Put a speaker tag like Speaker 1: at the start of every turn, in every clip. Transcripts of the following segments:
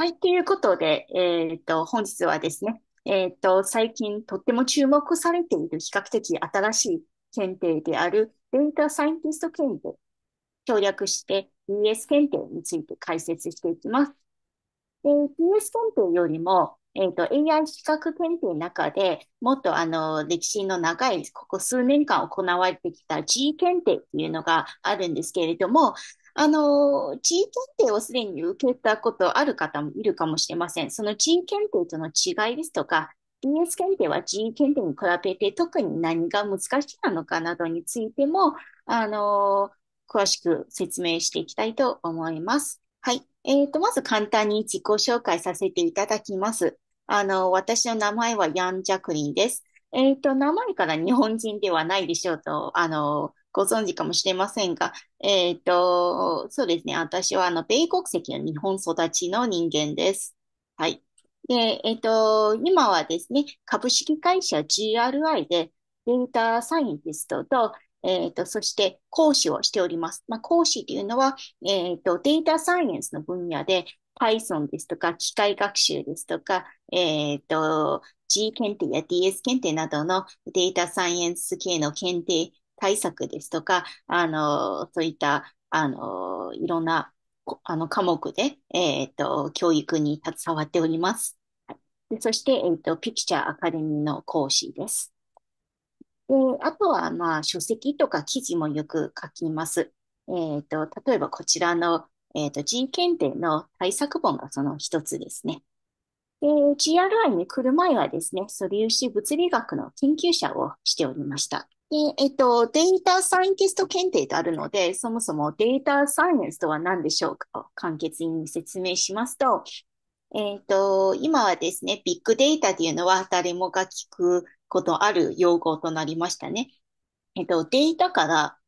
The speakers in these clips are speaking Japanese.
Speaker 1: はい、ということで、えっ、と、本日はですね、えっ、と、最近とっても注目されている比較的新しい検定であるデータサイエンティスト検定、省略して DS 検定について解説していきます。で、DS 検定よりも、えっ、と、AI 比較検定の中でもっとあの、歴史の長い、ここ数年間行われてきた G 検定っていうのがあるんですけれども、あの、地位検定をすでに受けたことある方もいるかもしれません。その地位検定との違いですとか、DS 検定は地位検定に比べて特に何が難しいなのかなどについても、あの詳しく説明していきたいと思います。はい。えっ、ー、と、まず簡単に自己紹介させていただきます。あの、私の名前はヤン・ジャクリンです。えっ、と、名前から日本人ではないでしょうと、あのご存知かもしれませんが、えっ、と、そうですね。私は、あの、米国籍の日本育ちの人間です。はい。で、えっ、と、今はですね、株式会社 GRI でデータサイエンティストと、えっ、と、そして講師をしております。まあ、講師というのは、えっ、と、データサイエンスの分野で Python ですとか、機械学習ですとか、えっ、と、G 検定や DS 検定などのデータサイエンス系の検定対策ですとか、あの、そういった、あの、いろんな、あの、科目で、えっ、ー、と、教育に携わっております。でそして、えっ、ー、と、ピクチャーアカデミーの講師です。で、あとは、まあ、書籍とか記事もよく書きます。えっ、ー、と、例えばこちらの、えっ、と、人検定の対策本がその一つですね。で、GRI に来る前はですね、素粒子物理学の研究者をしておりました。で、えっと、データサイエンティスト検定とあるので、そもそもデータサイエンスとは何でしょうか簡潔に説明しますと、えっと、今はですね、ビッグデータというのは誰もが聞くことある用語となりましたね。えっと、データから、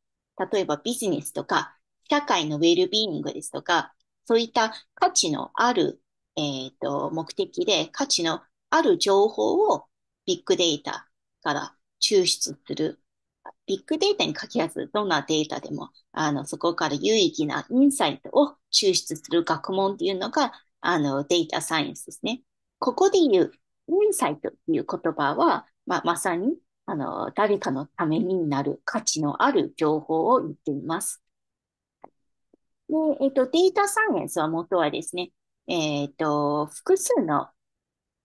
Speaker 1: 例えばビジネスとか、社会のウェルビーニングですとか、そういった価値のある、えっと、目的で価値のある情報をビッグデータから抽出するビッグデータに限らず、どんなデータでも、あの、そこから有意義なインサイトを抽出する学問っていうのが、あの、データサイエンスですね。ここで言う、インサイトという言葉は、ままさに、あの、誰かのためになる価値のある情報を言っています。で、えっ、と、データサイエンスは元はですね、えっ、と、複数の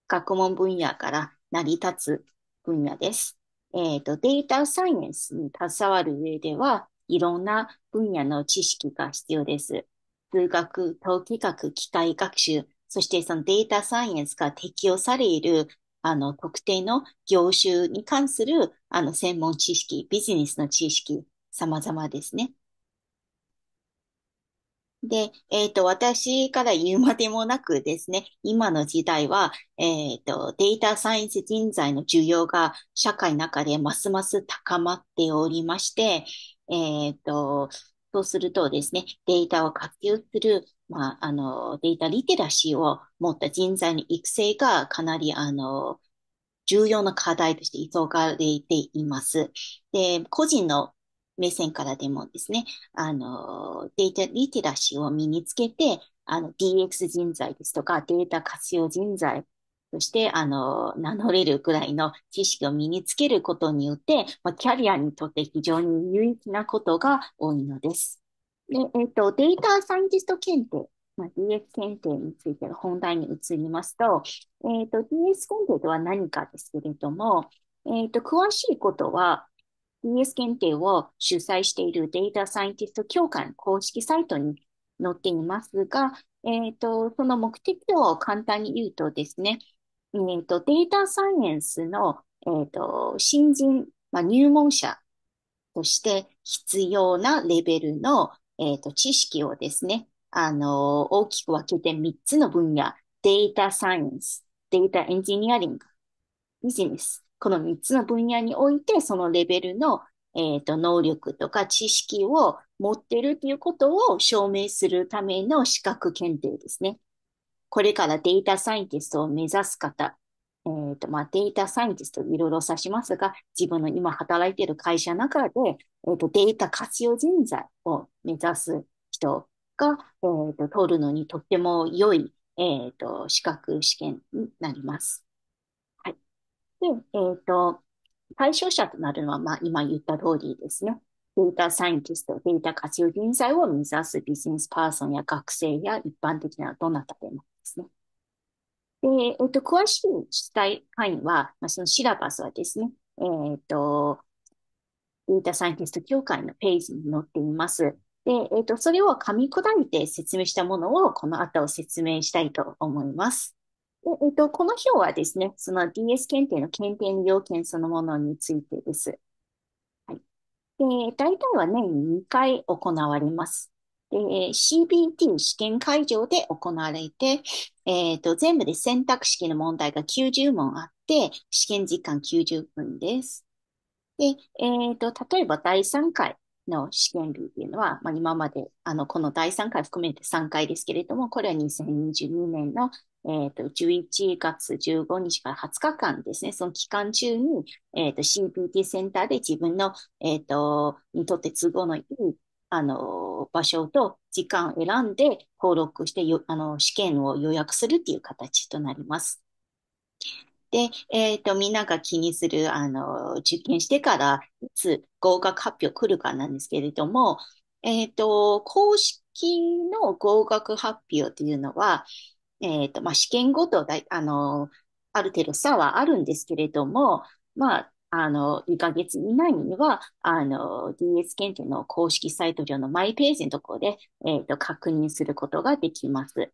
Speaker 1: 学問分野から成り立つ分野です。えっ、と、データサイエンスに携わる上では、いろんな分野の知識が必要です。数学、統計学、機械学習、そしてそのデータサイエンスが適用される、あの、特定の業種に関する、あの、専門知識、ビジネスの知識、様々ですね。で、えっ、と、私から言うまでもなくですね、今の時代は、えっ、と、データサイエンス人材の需要が社会の中でますます高まっておりまして、えっ、と、そうするとですね、データを活用する、まあ、あの、データリテラシーを持った人材の育成がかなり、あの、重要な課題として急がれています。で、個人の目線からでもですね、あの、データリテラシーを身につけて、あの、DX 人材ですとか、データ活用人材そして、あの、名乗れるくらいの知識を身につけることによって、まあ、キャリアにとって非常に有益なことが多いのです。で、えっ、と、データサイエンティスト検定、まあ、DX 検定についての本題に移りますと、えっ、ー、と、DX 検定とは何かですけれども、えっ、と、詳しいことは、ES 検定を主催しているデータサイエンティスト協会の公式サイトに載っていますが、えっ、ー、と、その目的を簡単に言うとですね、えっ、ー、と、データサイエンスの、えっ、ー、と、新人、まあ、入門者として必要なレベルの、えっ、と、知識をですね、あの、大きく分けて3つの分野、データサイエンス、データエンジニアリング、ビジネス、この3つの分野において、そのレベルの、えっ、ー、と、能力とか知識を持ってるということを証明するための資格検定ですね。これからデータサイエンティストを目指す方、えっ、ー、と、まあ、データサイエンティストいろいろ指しますが、自分の今働いている会社の中で、えっ、ー、と、データ活用人材を目指す人が、えっ、ー、と、取るのにとっても良い、えっ、と、資格試験になります。で、えっ、ー、と、対象者となるのは、まあ、今言った通りですね。データサイエンティスト、データ活用人材を目指すビジネスパーソンや学生や一般的などなたでもですね。で、えっ、ー、と、詳しい主体範囲は、まあ、そのシラバスはですね、えっ、ー、と、データサイエンティスト協会のページに載っています。で、えっ、と、それを噛み砕いて説明したものを、この後説明したいと思います。えっと、この表はですね、その DS 検定の検定要件そのものについてです。はい。で、大体は年に2回行われます。で、CBT 試験会場で行われて、えっと、全部で選択式の問題が90問あって、試験時間90分です。で、えっと、例えば第3回、の試験日というのは、まあ、今まで、あの、この第3回含めて3回ですけれども、これは2022年の、えっ、と、11月15日から20日間ですね、その期間中に、えっ、と、CPT センターで自分の、えっ、と、にとって都合のいい、あの、場所と時間を選んで登録してあの、試験を予約するっていう形となります。で、えっ、と、みんなが気にする、あの、受験してから、いつ合格発表来るかなんですけれども、えっ、と、公式の合格発表っていうのは、えっ、と、まあ、試験ごとだあの、ある程度差はあるんですけれども、まあ、あの、2ヶ月以内には、あの、DS 検定の公式サイト上のマイページのところで、えっ、と、確認することができます。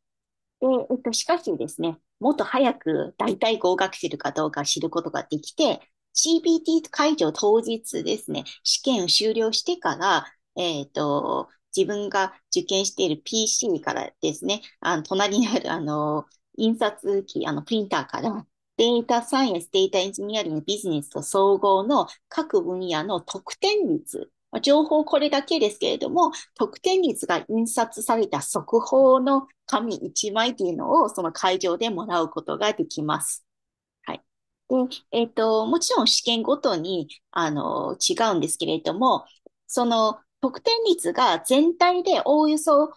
Speaker 1: で、えっと、しかしですね、もっと早く大体合格するかどうか知ることができて、CBT 解除当日ですね、試験を終了してから、えっ、と、自分が受験している PC からですね、あの隣にある、あの、印刷機、あの、プリンターから、データサイエンス、データエンジニアリング、ビジネスと総合の各分野の得点率情報これだけですけれども、得点率が印刷された速報の紙1枚っていうのをその会場でもらうことができます。はい。で、えっ、ー、と、もちろん試験ごとに、あの、違うんですけれども、その得点率が全体でおおよそ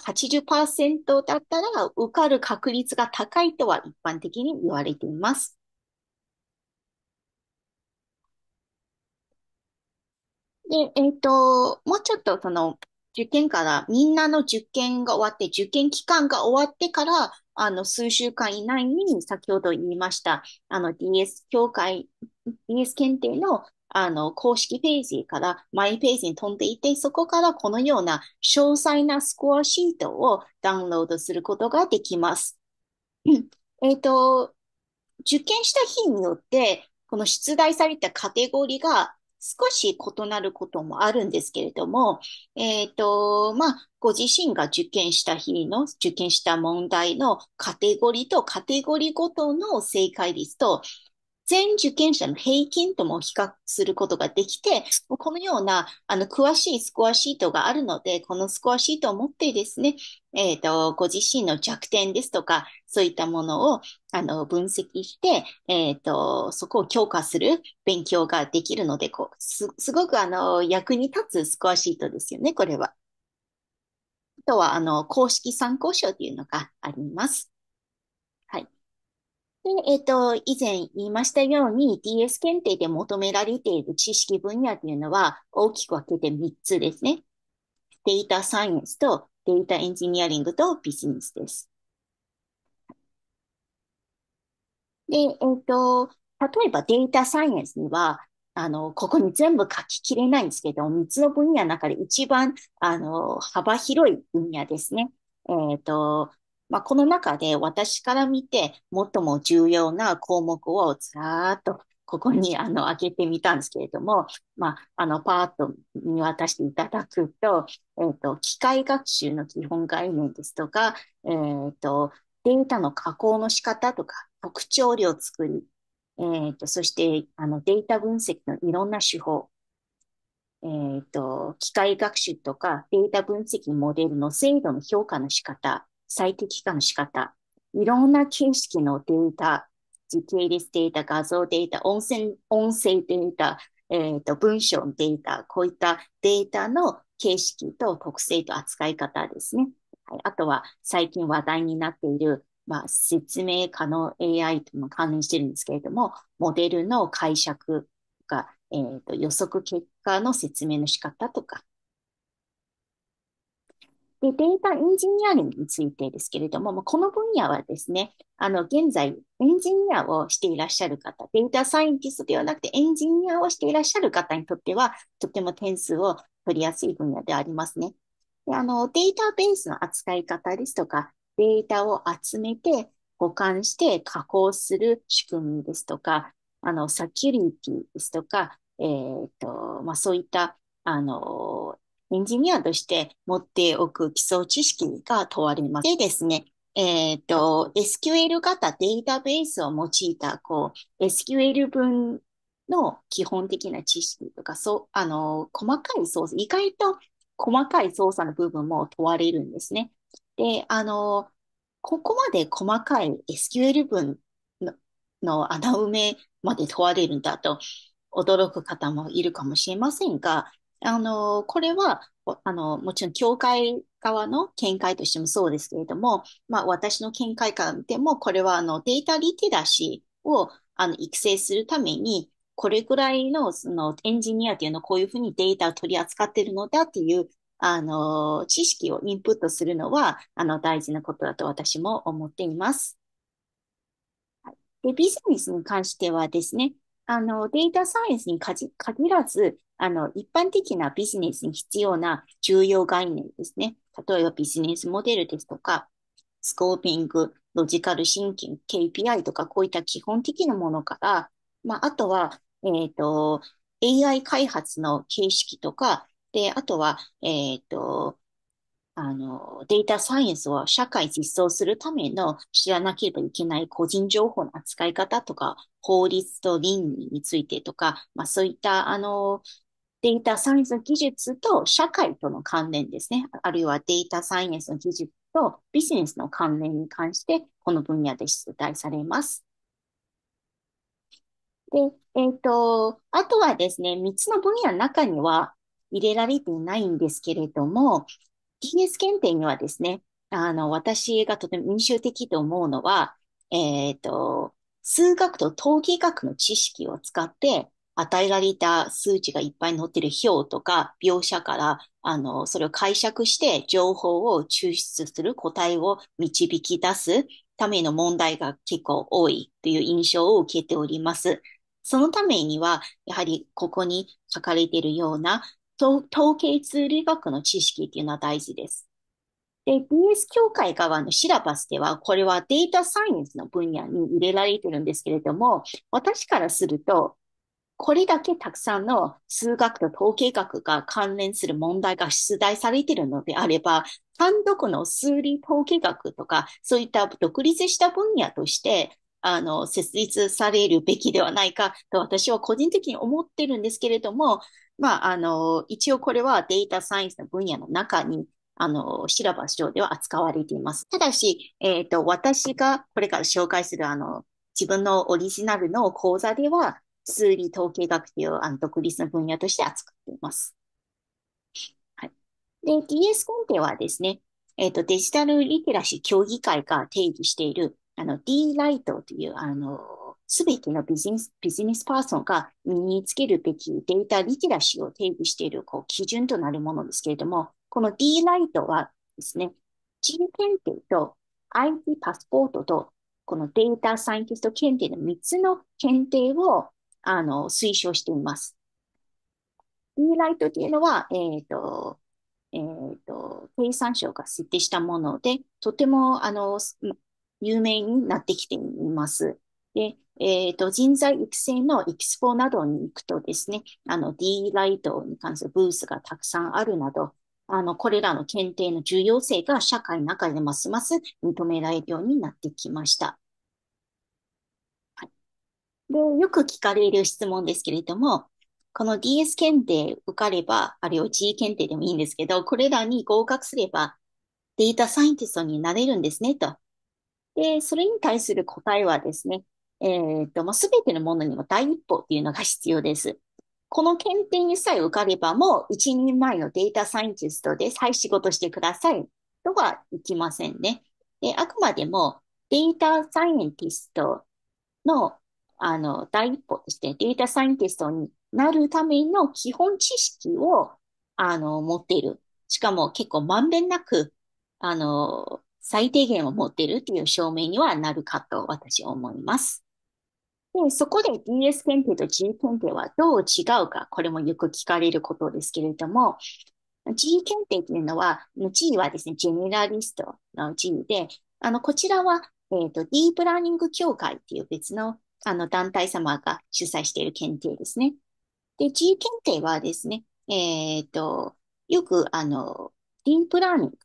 Speaker 1: 80%だったら受かる確率が高いとは一般的に言われています。で、えっと、もうちょっとその、受験から、みんなの受験が終わって、受験期間が終わってから、あの、数週間以内に、先ほど言いました、あの、DS 協会、DS 検定の、あの、公式ページからマイページに飛んでいて、そこからこのような詳細なスコアシートをダウンロードすることができます。えっと、受験した日によって、この出題されたカテゴリーが少し異なることもあるんですけれども、えっ、ー、と、まあ、ご自身が受験した日の、受験した問題のカテゴリーとカテゴリーごとの正解率と、全受験者の平均とも比較することができて、このような、あの、詳しいスコアシートがあるので、このスコアシートを持ってですね、えっ、ー、と、ご自身の弱点ですとか、そういったものを、あの、分析して、えっ、ー、と、そこを強化する勉強ができるので、こう、す、すごく、あの、役に立つスコアシートですよね、これは。あとは、あの、公式参考書というのがあります。で、えっ、と、以前言いましたように DS 検定で求められている知識分野というのは大きく分けて3つですね。データサイエンスとデータエンジニアリングとビジネスです。で、えっ、と、例えばデータサイエンスには、あの、ここに全部書ききれないんですけど、3つの分野の中で一番、あの、幅広い分野ですね。えっ、と、まあ、この中で私から見て最も重要な項目をずらーっとここにあの開けてみたんですけれども、まあ、あのパーッと見渡していただくと、えっ、と、機械学習の基本概念ですとか、えっ、と、データの加工の仕方とか、特徴量作り、えっ、と、そして、あの、データ分析のいろんな手法、えっ、と、機械学習とか、データ分析モデルの精度の評価の仕方、最適化の仕方、いろんな形式のデータ、時系列データ、画像データ、音声音声データ、えーと、文章のデータ、こういったデータの形式と特性と扱い方ですね。はい、あとは最近話題になっている、まあ、説明可能 AI とも関連してるんですけれども、モデルの解釈とか、えーと予測結果の説明の仕方とか、で、データエンジニアリングについてですけれども、この分野はですね、あの、現在、エンジニアをしていらっしゃる方、データサイエンティストではなくてエンジニアをしていらっしゃる方にとっては、とても点数を取りやすい分野でありますね。で、あの、データベースの扱い方ですとか、データを集めて、保管して加工する仕組みですとか、あの、セキュリティですとか、えっ、ー、と、まあ、そういった、あの、エンジニアとして持っておく基礎知識が問われます。でですね、えっ、ー、と、SQL 型データベースを用いた、こう、SQL 文の基本的な知識とか、そう、あの、細かい操作、意外と細かい操作の部分も問われるんですね。で、あの、ここまで細かい SQL 文のの穴埋めまで問われるんだと驚く方もいるかもしれませんが、あの、これは、あの、もちろん教会側の見解としてもそうですけれども、まあ私の見解から見ても、これはあのデータリテラシーをあの育成するために、これぐらいのそのエンジニアっていうのはこういうふうにデータを取り扱っているのだっていう、あの、知識をインプットするのは、あの、大事なことだと私も思っています。で、ビジネスに関してはですね、あの、データサイエンスに限らず、あの、一般的なビジネスに必要な重要概念ですね。例えばビジネスモデルですとか、スコーピング、ロジカルシンキング、KPI とか、こういった基本的なものから、まあ、あとは、えっ、ー、と、AI 開発の形式とか、で、あとは、えっ、ー、と、あの、データサイエンスは社会実装するための知らなければいけない個人情報の扱い方とか、法律と倫理についてとか、まあそういった、あの、データサイエンスの技術と社会との関連ですね。あるいはデータサイエンスの技術とビジネスの関連に関して、この分野で出題されます。で、えっ、と、あとはですね、3つの分野の中には入れられていないんですけれども、ビジネス検定にはですね、あの、私がとても印象的と思うのは、えっ、ー、と、数学と統計学の知識を使って、与えられた数値がいっぱい載ってる表とか描写から、あの、それを解釈して情報を抽出する答えを導き出すための問題が結構多いという印象を受けております。そのためには、やはりここに書かれているような、統計数理学の知識っていうのは大事です。で、BS 協会側のシラバスでは、これはデータサイエンスの分野に入れられてるんですけれども、私からすると、これだけたくさんの数学と統計学が関連する問題が出題されているのであれば、単独の数理統計学とか、そういった独立した分野として、あの、設立されるべきではないかと私は個人的に思ってるんですけれども、まあ、あの、一応これはデータサイエンスの分野の中に、あの、シラバス上では扱われています。ただし、えっ、ー、と、私がこれから紹介する、あの、自分のオリジナルの講座では、数理統計学というあの独立の分野として扱っています。はい。で、DS コンテはですね、えっ、ー、と、デジタルリテラシー協議会が定義している、あの、D ライトという、あの、すべてのビジネス、ビジネスパーソンが身につけるべきデータリテラシーを定義しているこう基準となるものですけれども、この D ライトはですね、G 検定と IT パスポートとこのデータサイエンティスト検定の3つの検定をあの推奨しています。D ライトというのは、えっ、ー、と、えっ、ー、と、経産省が設定したもので、とても、あの、有名になってきています。で、えっ、ー、と、人材育成のエキスポなどに行くとですね、あの、D ライトに関するブースがたくさんあるなど、あの、これらの検定の重要性が社会の中でますます認められるようになってきました。はい、で、よく聞かれる質問ですけれども、この DS 検定受かれば、あるいは G 検定でもいいんですけど、これらに合格すれば、データサイエンティストになれるんですね、と。で、それに対する答えはですね、えっと、まあ、すべてのものにも第一歩っていうのが必要です。この検定にさえ受かればもう一人前のデータサイエンティストで再仕事してくださいとはいきませんね。で、あくまでもデータサイエンティストのあの第一歩としてデータサイエンティストになるための基本知識をあの持っている。しかも結構まんべんなくあの最低限を持っているという証明にはなるかと私は思います。で、そこで ES 検定と G 検定はどう違うか、これもよく聞かれることですけれども、G 検定っていうのは、G はですね、ジェネラリストの G で、あの、こちらは、えっ、と、ディープラーニング協会っていう別の、あの、団体様が主催している検定ですね。で、G 検定はですね、えっ、と、よく、あの、ディープラーニング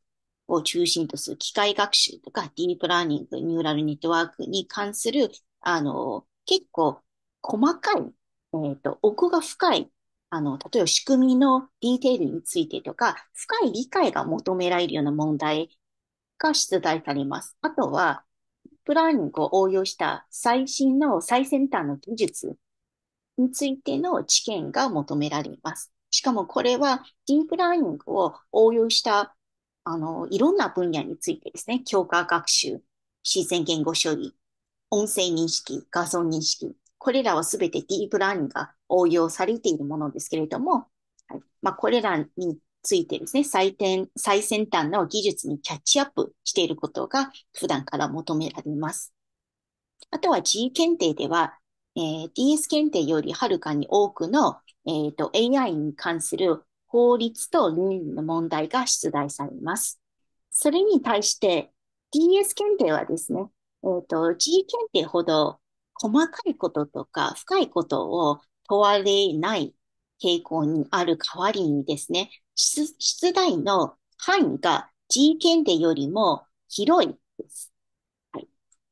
Speaker 1: を中心とする機械学習とか、ディープラーニング、ニューラルネットワークに関する、あの、結構細かい、えーと、奥が深い、あの、例えば仕組みのディテールについてとか、深い理解が求められるような問題が出題されます。あとは、プランニングを応用した最新の最先端の技術についての知見が求められます。しかもこれはディープラーニングを応用したあのいろんな分野についてですね、強化学習、自然言語処理、音声認識、画像認識、これらはすべてディープラーニングが応用されているものですけれども、はいまあ、これらについてですね、最点最先端の技術にキャッチアップしていることが普段から求められます。あとは G 検定では、えー、DS 検定よりはるかに多くの、えーと、と AI に関する法律と倫理の問題が出題されます。それに対して DS 検定はですね、えっ、と、地位検定ほど細かいこととか深いことを問われない傾向にある代わりにですね、出出題の範囲が G 検定よりも広いです。はい。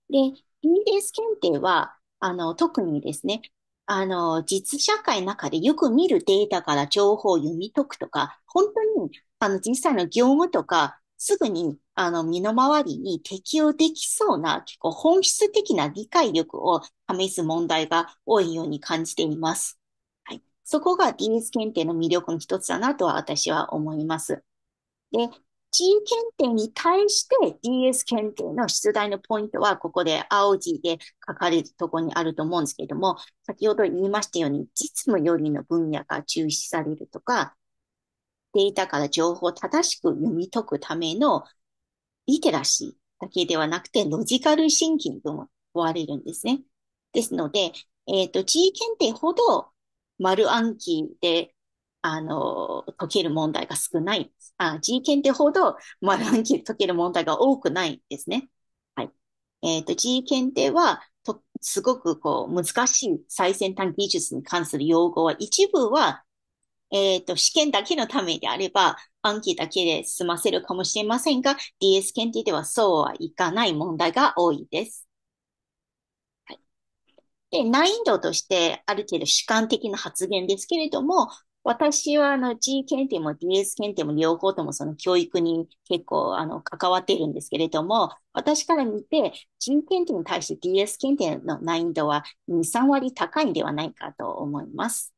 Speaker 1: で、BDS 検定は、あの、特にですね、あの、実社会の中でよく見るデータから情報を読み解くとか、本当に、あの、実際の業務とか、すぐに、あの、身の回りに適応できそうな、結構本質的な理解力を試す問題が多いように感じています。はい。そこが DS 検定の魅力の一つだなとは私は思います。で、G 検定に対して DS 検定の出題のポイントは、ここで青字で書かれるところにあると思うんですけれども、先ほど言いましたように、実務よりの分野が重視されるとか、ていたから情報を正しく読み解くためのリテラシーだけではなくて、ロジカルシンキングも問われるんですね。ですので、えっ、ー、と、G 検定ほど丸暗記で、あの、解ける問題が少ない。あ、G 検定ほど丸暗記で解ける問題が多くないですね。はい。えっ、ー、と、G 検定は、と、すごくこう、難しい最先端技術に関する用語は一部はえっ、と、試験だけのためであれば、暗記だけで済ませるかもしれませんが、DS 検定ではそうはいかない問題が多いです。はい、で、難易度として、ある程度主観的な発言ですけれども、私はあの G 検定も DS 検定も両方ともその教育に結構あの関わっているんですけれども、私から見て G 検定に対して DS 検定の難易度は2、3割高いんではないかと思います。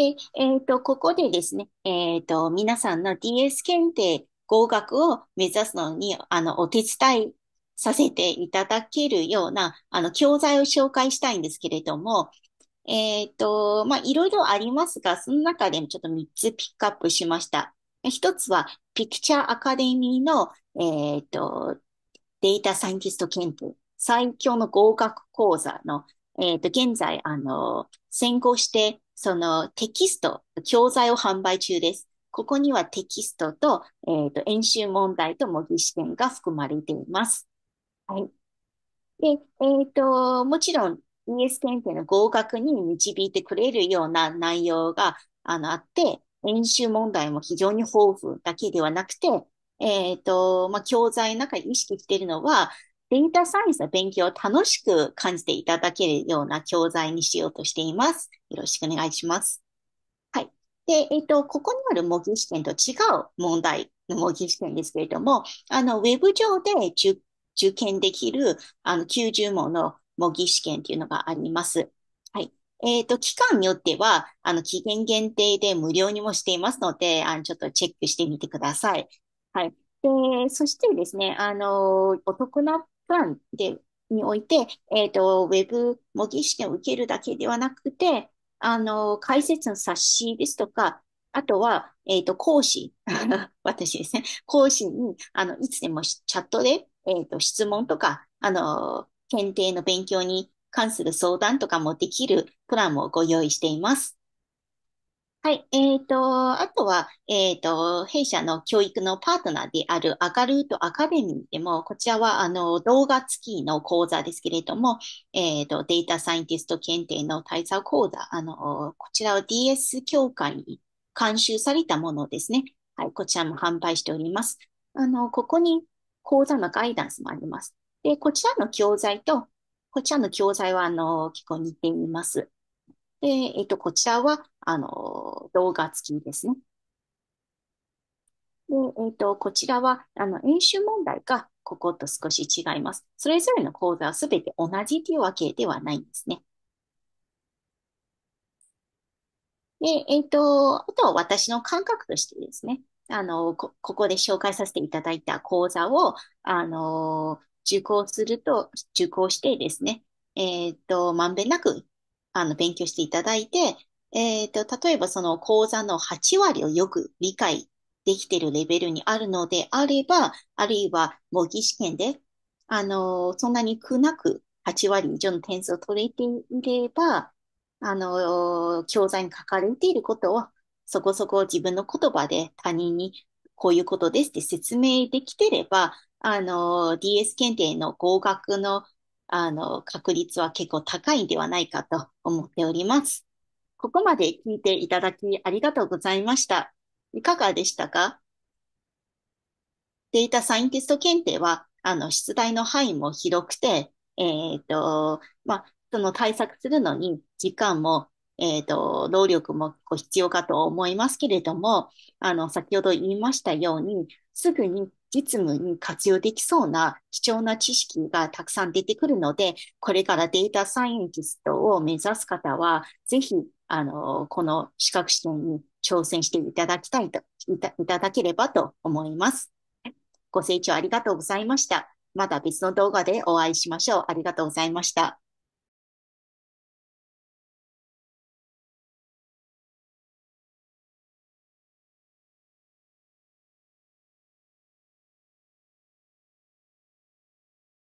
Speaker 1: で、えっ、ー、と、ここでですね、えっ、ー、と、皆さんの DS 検定合格を目指すのに、あの、お手伝いさせていただけるような、あの、教材を紹介したいんですけれども、えっ、ー、と、まあ、いろいろありますが、その中でもちょっと3つピックアップしました。一つは、ピクチャーアカデミーの、えっ、ー、と、データサイエンティスト検定、最強の合格講座の、えっ、ー、と、現在、あの、先行して、そのテキスト、教材を販売中です。ここにはテキストと、えー、と演習問題と模擬試験が含まれています。はい。で、えっ、ー、と、もちろん ES 検定の合格に導いてくれるような内容があのあって、演習問題も非常に豊富だけではなくて、えっ、ー、と、まあ、教材の中で意識しているのは、データサイエンスの勉強を楽しく感じていただけるような教材にしようとしています。よろしくお願いします。はい。で、えっ、ー、と、ここにある模擬試験と違う問題の模擬試験ですけれども、あの、ウェブ上で受受験できる、あの、90問の模擬試験というのがあります。はい。えっ、ー、と、期間によっては、あの、期限限定で無料にもしていますので、あの、ちょっとチェックしてみてください。はい。で、そしてですね、あの、お得な間で、において、えっ、と、ウェブ模擬試験を受けるだけではなくて、あの、解説の冊子ですとか、あとは、えっ、と、講師、私ですね、講師に、あの、いつでもチャットで、えっ、と、質問とか、あの、検定の勉強に関する相談とかもできるプランもご用意しています。はい。えっ、と、あとは、えっ、と、弊社の教育のパートナーであるアカルートアカデミーでも、こちらは、あの、動画付きの講座ですけれども、えっ、と、データサイエンティスト検定の対策講座、あの、こちらを DS 協会に監修されたものですね。はい。こちらも販売しております。あの、ここに講座のガイダンスもあります。で、こちらの教材と、こちらの教材は、あの、結構似ています。で、えっと、こちらは、あの、動画付きですね。で、えっと、こちらは、あの、演習問題が、ここと少し違います。それぞれの講座はすべて同じというわけではないんですね。で、えっと、あとは私の感覚としてですね、あの、こ、ここで紹介させていただいた講座を、あの、受講すると、受講してですね、えっと、まんべんなくあの、勉強していただいて、えっ、と、例えばその講座の8割をよく理解できているレベルにあるのであれば、あるいは模擬試験で、あの、そんなに苦なく8割以上の点数を取れていれば、あの、教材に書かれていることを、そこそこ自分の言葉で他人にこういうことですって説明できてれば、あの、DS 検定の合格のあの、確率は結構高いんではないかと思っております。ここまで聞いていただきありがとうございました。いかがでしたかデータサインティスト検定は、あの、出題の範囲も広くて、えっ、と、まあ、その対策するのに時間も、えっ、と、労力も必要かと思いますけれども、あの、先ほど言いましたように、すぐに実務に活用できそうな貴重な知識がたくさん出てくるので、これからデータサイエンティストを目指す方は、ぜひ、あの、この資格試験に挑戦していただきたいと、いたいただければと思います。ご清聴ありがとうございました。また別の動画でお会いしましょう。ありがとうございました。